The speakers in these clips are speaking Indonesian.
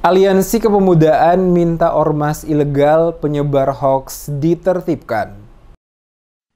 Aliansi Kepemudaan minta ormas ilegal penyebar hoax ditertibkan.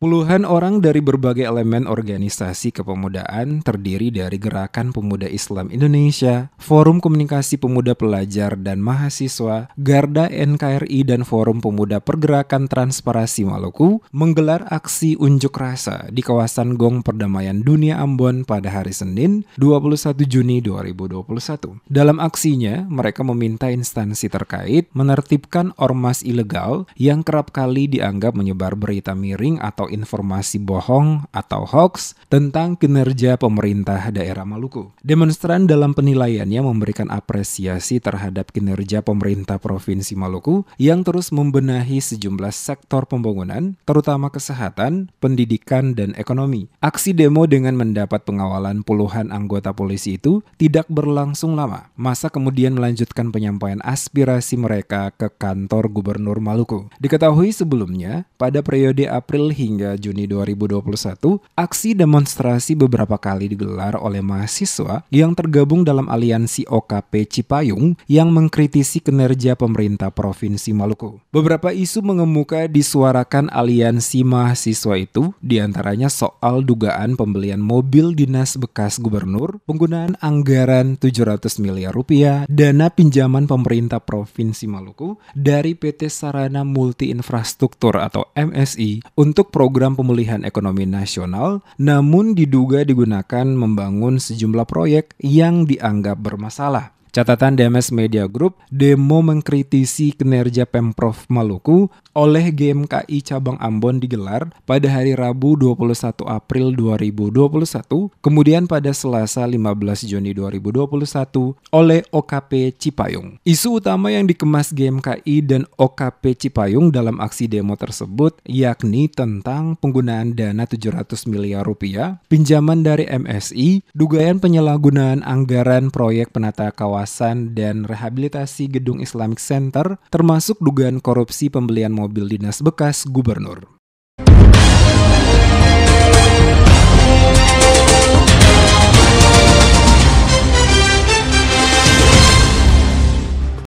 Puluhan orang dari berbagai elemen organisasi kepemudaan terdiri dari Gerakan Pemuda Islam Indonesia, Forum Komunikasi Pemuda Pelajar dan Mahasiswa, Garda NKRI dan Forum Pemuda Pergerakan Transparasi Maluku menggelar aksi unjuk rasa di kawasan Gong Perdamaian Dunia Ambon pada hari Senin, 21 Juni 2021. Dalam aksinya, mereka meminta instansi terkait menertibkan ormas ilegal yang kerap kali dianggap menyebar berita miring atau informasi bohong atau hoax tentang kinerja pemerintah daerah Maluku. Demonstran dalam penilaiannya memberikan apresiasi terhadap kinerja pemerintah Provinsi Maluku yang terus membenahi sejumlah sektor pembangunan, terutama kesehatan, pendidikan, dan ekonomi. Aksi demo dengan mendapat pengawalan puluhan anggota polisi itu tidak berlangsung lama. Masa kemudian melanjutkan penyampaian aspirasi mereka ke kantor Gubernur Maluku. Diketahui sebelumnya, pada periode April hingga hingga Juni 2021, aksi demonstrasi beberapa kali digelar oleh mahasiswa yang tergabung dalam aliansi OKP Cipayung yang mengkritisi kinerja pemerintah Provinsi Maluku. Beberapa isu mengemuka disuarakan aliansi mahasiswa itu, diantaranya soal dugaan pembelian mobil dinas bekas gubernur, penggunaan anggaran 700 miliar rupiah, dana pinjaman pemerintah Provinsi Maluku dari PT Sarana Multi Infrastruktur atau MSI untuk program program pemulihan ekonomi nasional, namun diduga digunakan membangun sejumlah proyek yang dianggap bermasalah. Catatan DMS Media Group, demo mengkritisi kinerja Pemprov Maluku oleh GMKI Cabang Ambon digelar pada hari Rabu 21 April 2021, kemudian pada Selasa 15 Juni 2021 oleh OKP Cipayung. Isu utama yang dikemas GMKI dan OKP Cipayung dalam aksi demo tersebut yakni tentang penggunaan dana 700 miliar rupiah, pinjaman dari MSI, dugaan penyalahgunaan anggaran proyek penata kawasan pengawasan dan rehabilitasi gedung Islamic Center termasuk dugaan korupsi pembelian mobil dinas bekas gubernur.